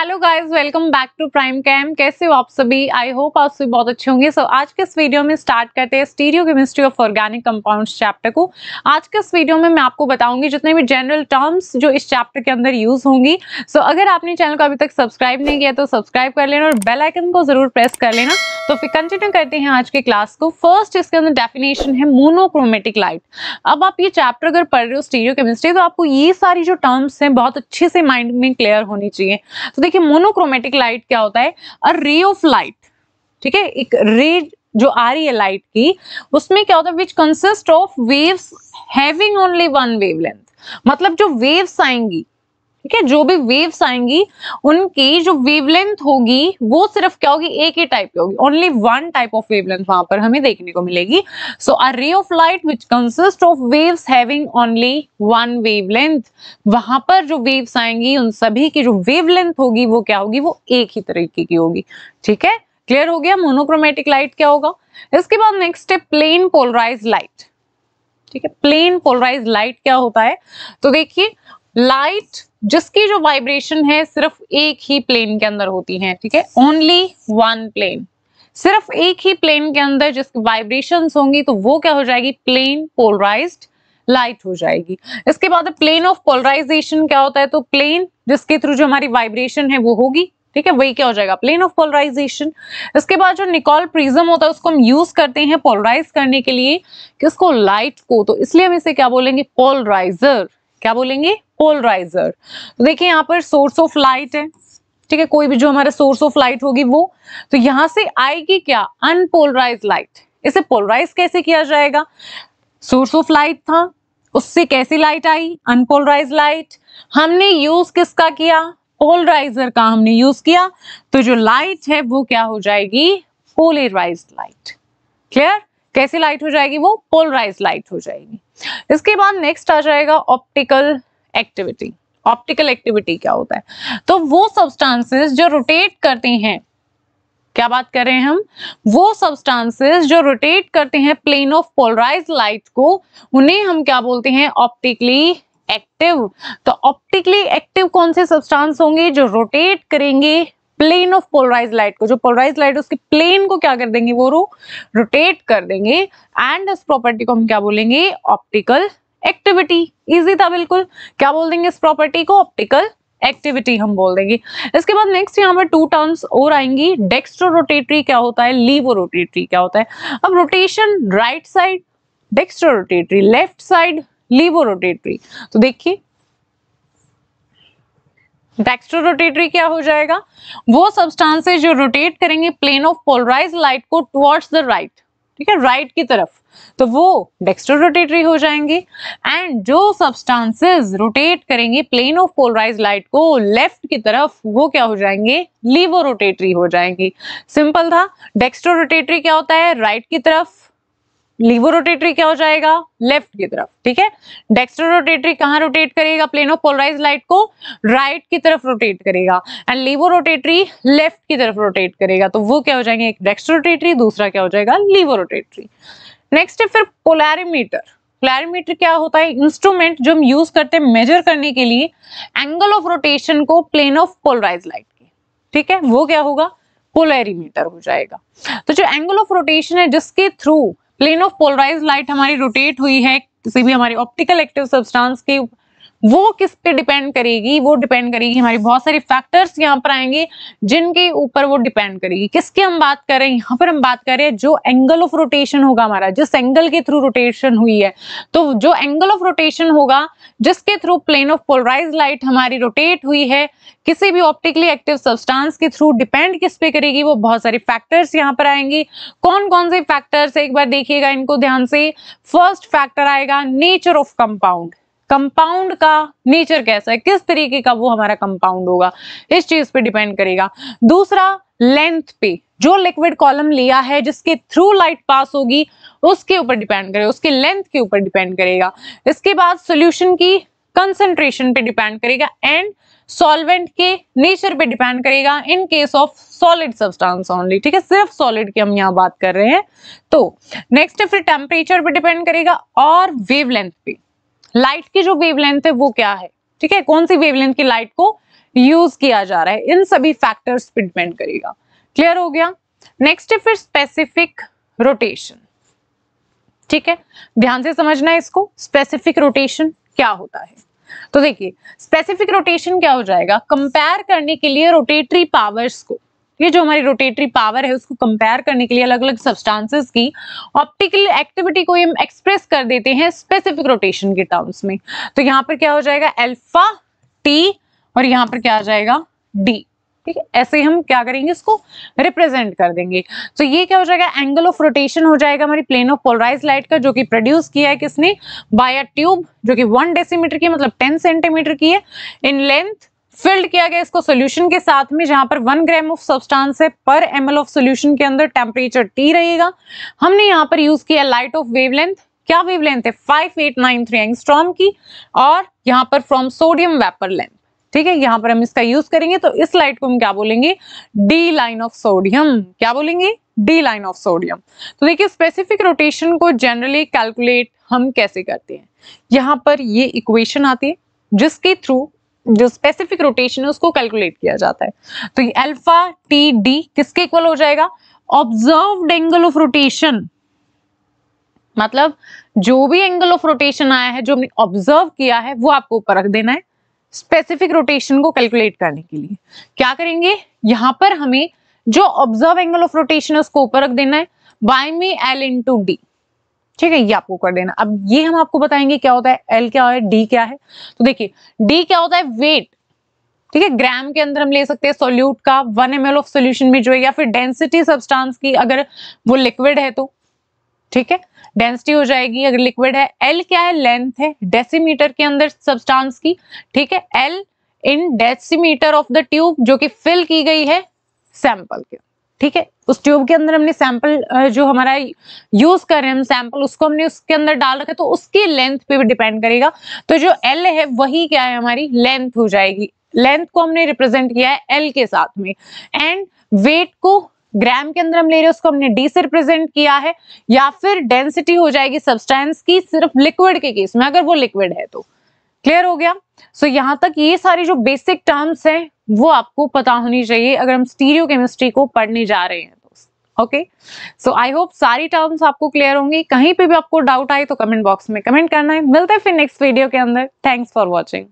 hello guys welcome back to prime cam कैसे हो आप सभी आई होप आप सभी बहुत अच्छे होंगे सो so, आज के इस वीडियो में स्टार्ट करते हैं stereochemistry of organic compounds chapter को आज के इस वीडियो में मैं आपको बताऊंगी जितने भी जनरल टर्म्स जो इस चैप्टर के अंदर यूज होंगी सो so, अगर आपने चैनल को अभी तक सब्सक्राइब नहीं किया तो सब्सक्राइब कर लेना और बेलाइकन को जरूर प्रेस कर लेना तो फिर कंटिन्यू करते हैं आज के क्लास को फर्स्ट इसके अंदर डेफिनेशन है मोनोक्रोमेटिक लाइट अब आप ये चैप्टर अगर पढ़ रहे हो स्टीरियो केमिस्ट्री तो आपको ये सारी जो टर्म्स हैं बहुत अच्छे से माइंड में क्लियर होनी चाहिए तो देखिए मोनोक्रोमेटिक लाइट क्या होता है अ रे ऑफ लाइट ठीक है एक रे जो आ रही है लाइट की उसमें क्या होता है which consist of waves having only one wavelength मतलब जो वेव्स आएंगी ठीक है जो भी वेव्स आएंगी उनकी जो वेवलेंथ होगी वो सिर्फ क्या होगी एक ही टाइप की होगी only one type of wavelength वहां पर हमें देखने को मिलेगी so a ray of light which consist of waves having only one wavelength वहां पर जो वेव्स आएंगी उन सभी की जो वेवलेंथ होगी वो क्या होगी वो एक ही तरीके की होगी ठीक है क्लियर हो गया मोनोक्रोमेटिक लाइट क्या होगा इसके बाद नेक्स्ट है प्लेन पोलराइज लाइट ठीक है प्लेन पोलराइज लाइट क्या होता है तो देखिए लाइट जिसकी जो वाइब्रेशन है सिर्फ एक ही प्लेन के अंदर होती है ठीक है ओनली वन प्लेन सिर्फ एक ही प्लेन के अंदर जिसकी वाइब्रेशन होंगी तो वो क्या हो जाएगी प्लेन पोलराइज लाइट हो जाएगी इसके बाद प्लेन ऑफ पोलराइजेशन क्या होता है तो प्लेन जिसके थ्रू जो हमारी वाइब्रेशन है वो होगी ठीक है वही क्या हो जाएगा प्लेन ऑफ पोलराइजेशन इसके बाद जो निकॉल प्रिज्म होता है उसको हम यूज करते हैं पोलराइज करने के लिए किसको लाइट को तो इसलिए हम इसे क्या बोलेंगे पोलराइजर क्या बोलेंगे पोलराइजर तो देखिए यहाँ पर सोर्स ऑफ लाइट है ठीक है कोई भी जो हमारा सोर्स ऑफ लाइट होगी वो तो यहाँ से आएगी क्या अनपोलराइज लाइट इसे पोलराइज कैसे किया जाएगा सोर्स ऑफ लाइट था उससे कैसी लाइट आई अनपोलराइज लाइट हमने यूज किसका किया पोलराइजर का हमने यूज किया तो जो लाइट है वो क्या हो जाएगी पोलराइज लाइट क्लियर कैसी लाइट हो जाएगी वो पोलराइज लाइट हो जाएगी इसके बाद नेक्स्ट आ जाएगा ऑप्टिकल एक्टिविटी ऑप्टिकल एक्टिविटी क्या होता है तो वो सब्सटेंसेस जो रोटेट करते हैं क्या बात कर रहे हैं हम वो सब्सटेंसेस जो रोटेट करते हैं प्लेन ऑफ पोलराइज लाइट को उन्हें हम क्या बोलते हैं ऑप्टिकली एक्टिव तो ऑप्टिकली एक्टिव कौन से सब्सटेंस होंगे जो रोटेट करेंगे प्लेन ऑफ पोलराइज लाइट को जो पोलराइज लाइट है उसके प्लेन को क्या कर देंगे वो रो रोटेट कर देंगे एंड इस प्रॉपर्टी को हम क्या बोलेंगे ऑप्टिकल एक्टिविटी इजी था बिल्कुल क्या बोल देंगे इस प्रॉपर्टी को ऑप्टिकल एक्टिविटी हम बोल देंगे इसके बाद नेक्स्ट यहाँ पर टू टर्म्स और आएंगी डेक्स्ट्रो रोटेटरी क्या होता है लीवो रोटेटरी क्या होता है अब rotation right side dextro rotatory left side laevo rotatory तो देखिए बैक्स्ट्रो रोटेटरी क्या हो जाएगा वो सब्सटेंसेस जो रोटेट करेंगे प्लेन ऑफ पोलराइज लाइट को टुवर्ड्स द राइट ठीक है राइट की तरफ तो वो डेक्स्ट्रो रोटेटरी हो जाएंगे एंड जो सब्सटेंसेस रोटेट करेंगे प्लेन ऑफ पोलराइज लाइट को लेफ्ट की तरफ वो क्या हो जाएंगे लीवो रोटेटरी हो जाएंगी सिंपल था डेक्स्ट्रो रोटेटरी क्या होता है राइट right की तरफ लीवो रोटेटरी क्या हो जाएगा लेफ्ट की तरफ ठीक है डेक्स्ट्रो रोटेटरी कहाँ रोटेट करेगा प्लेन ऑफ पोलराइज लाइट को राइट right की तरफ रोटेट करेगा एंड लीवो रोटेटरी लेफ्ट की तरफ रोटेट करेगा तो वो क्या हो जाएंगे एक डेक्स्ट्रो रोटेटरी दूसरा क्या हो जाएगा लीवो रोटेटरी नेक्स्ट है फिर पोलैरिमीटर पोलैरिमीटर क्या होता है इंस्ट्रूमेंट जो हम यूज करते हैं मेजर करने के लिए एंगल ऑफ रोटेशन को प्लेन ऑफ पोलराइज लाइट की ठीक है वो क्या होगा पोलैरिमीटर हो जाएगा तो जो एंगल ऑफ रोटेशन है जिसके through plane of polarise light हमारी रोटेट हुई है किसी भी हमारे ऑप्टिकल एक्टिव सब्सटेंस की वो किस पे डिपेंड करेगी वो डिपेंड करेगी हमारी बहुत सारी फैक्टर्स यहाँ पर आएंगे जिनके ऊपर वो डिपेंड करेगी किसकी हम बात कर रहे हैं यहाँ पर हम बात कर रहे हैं जो एंगल ऑफ रोटेशन होगा हमारा जिस एंगल के थ्रू रोटेशन हुई है तो जो एंगल ऑफ रोटेशन होगा जिसके through plane of polarise light हमारी रोटेट हुई है किसी भी ऑप्टिकली एक्टिव सब्सटेंस के थ्रू डिपेंड किस पे करेगी वो बहुत सारे फैक्टर्स यहाँ पर आएंगे कौन कौन से फैक्टर्स एक बार देखिएगा इनको ध्यान से फर्स्ट फैक्टर आएगा नेचर ऑफ कंपाउंड कंपाउंड का नेचर कैसा है किस तरीके का वो हमारा कंपाउंड होगा इस चीज पे डिपेंड करेगा दूसरा लेंथ पे जो लिक्विड कॉलम लिया है जिसके थ्रू लाइट पास होगी उसके ऊपर डिपेंड करेगा उसके लेंथ के ऊपर डिपेंड करेगा इसके बाद सोल्यूशन की कंसेंट्रेशन पे डिपेंड करेगा एंड सॉल्वेंट के नेचर पे डिपेंड करेगा in case of solid substance only ठीक है सिर्फ सॉलिड की हम यहाँ बात कर रहे हैं तो नेक्स्ट फिर टेम्परेचर पे डिपेंड करेगा और वेवलेंथ पे लाइट की जो वेवलेंथ है वो क्या है ठीक है कौन सी वेवलेंथ की लाइट को यूज किया जा रहा है इन सभी फैक्टर्स पर डिपेंड करेगा क्लियर हो गया नेक्स्ट है फिर स्पेसिफिक रोटेशन ठीक है ध्यान से समझना है इसको स्पेसिफिक रोटेशन क्या होता है तो देखिए स्पेसिफिक रोटेशन क्या हो जाएगा कंपेयर करने के लिए रोटेटरी पावर्स को ये जो हमारी रोटेटरी पावर है उसको कंपेयर करने के लिए अलग अलग सब्सटेंसेस की ऑप्टिकल एक्टिविटी को हम एक्सप्रेस कर देते हैं स्पेसिफिक रोटेशन के टर्म्स में तो यहाँ पर क्या हो जाएगा एल्फा टी और यहाँ पर क्या आ जाएगा डी ठीक है ऐसे हम क्या करेंगे इसको रिप्रेजेंट कर देंगे तो ये क्या हो जाएगा एंगल ऑफ रोटेशन हो जाएगा हमारी प्लेन ऑफ पोलराइज लाइट का जो कि प्रोड्यूस किया है किसने बाय ट्यूब जो कि वन डेसीमीटर की मतलब टेन सेंटीमीटर की है इन लेंथ फिल्ड किया गया इसको सोल्यूशन के साथ में जहां पर वन ग्राम ऑफ सब्सटेंस है पर एम ऑफ सोल्यूशन के अंदर टेम्परेचर टी रहेगा हमने यहाँ पर यूज किया लाइट ऑफ वेवलेंथ क्या वेवलेंथ है five eight nine three angstrom की और यहाँ पर फ्रॉम सोडियम वेपर लेंथ ठीक है यहाँ पर हम इसका यूज करेंगे तो इस लाइट को हम क्या बोलेंगे डी लाइन ऑफ सोडियम क्या बोलेंगे डी लाइन ऑफ सोडियम तो देखिए स्पेसिफिक रोटेशन को जनरली कैलकुलेट हम कैसे करते हैं यहाँ पर ये इक्वेशन आती है जिसके थ्रू जो स्पेसिफिक रोटेशन है उसको कैलकुलेट किया जाता है तो ये अल्फा टी डी किसके इक्वल हो जाएगा ऑब्जर्व एंगल ऑफ रोटेशन मतलब जो भी एंगल ऑफ रोटेशन आया है जो हमने ऑब्जर्व किया है वो आपको ऊपर रख देना है स्पेसिफिक रोटेशन को कैलकुलेट करने के लिए क्या करेंगे यहां पर हमें जो ऑब्जर्व एंगल ऑफ रोटेशन है उसको ऊपर रख देना है by me L to D ठीक है ये आपको कर देना अब ये हम आपको बताएंगे क्या होता है एल क्या है डी क्या है तो देखिए डी क्या होता है वेट ठीक है ग्राम के अंदर हम ले सकते हैं सोल्यूट का वन एम ऑफ सोल्यूशन में जो है या फिर डेंसिटी सब्सटेंस की अगर वो लिक्विड है तो ठीक है डेंसिटी हो जाएगी अगर लिक्विड है एल क्या है लेंथ है डेसीमीटर के अंदर सब्सटेंस की ठीक है L in decimetre of the tube जो कि फिल की गई है सैंपल के ठीक है उस ट्यूब के अंदर हमने सैंपल जो हमारा यूज कर रहे हैं हम सैंपल उसको हमने उसके अंदर डाल रखा तो उसकी लेंथ पे भी डिपेंड करेगा तो जो एल है वही क्या है हमारी लेंथ हो जाएगी लेंथ को हमने रिप्रेजेंट किया है एल के साथ में एंड वेट को ग्राम के अंदर हम ले रहे हैं उसको हमने डी से रिप्रेजेंट किया है या फिर डेंसिटी हो जाएगी सब्सटेंस की सिर्फ लिक्विड के केस में अगर वो लिक्विड है तो क्लियर हो गया सो so, यहाँ तक ये सारी जो बेसिक टर्म्स हैं वो आपको पता होनी चाहिए अगर हम स्टीरियो केमिस्ट्री को पढ़ने जा रहे हैं ओके सो आई होप सारी टर्म्स आपको क्लियर होंगी कहीं पे भी आपको डाउट आए तो कमेंट बॉक्स में कमेंट करना है मिलते हैं फिर नेक्स्ट वीडियो के अंदर थैंक्स फॉर वॉचिंग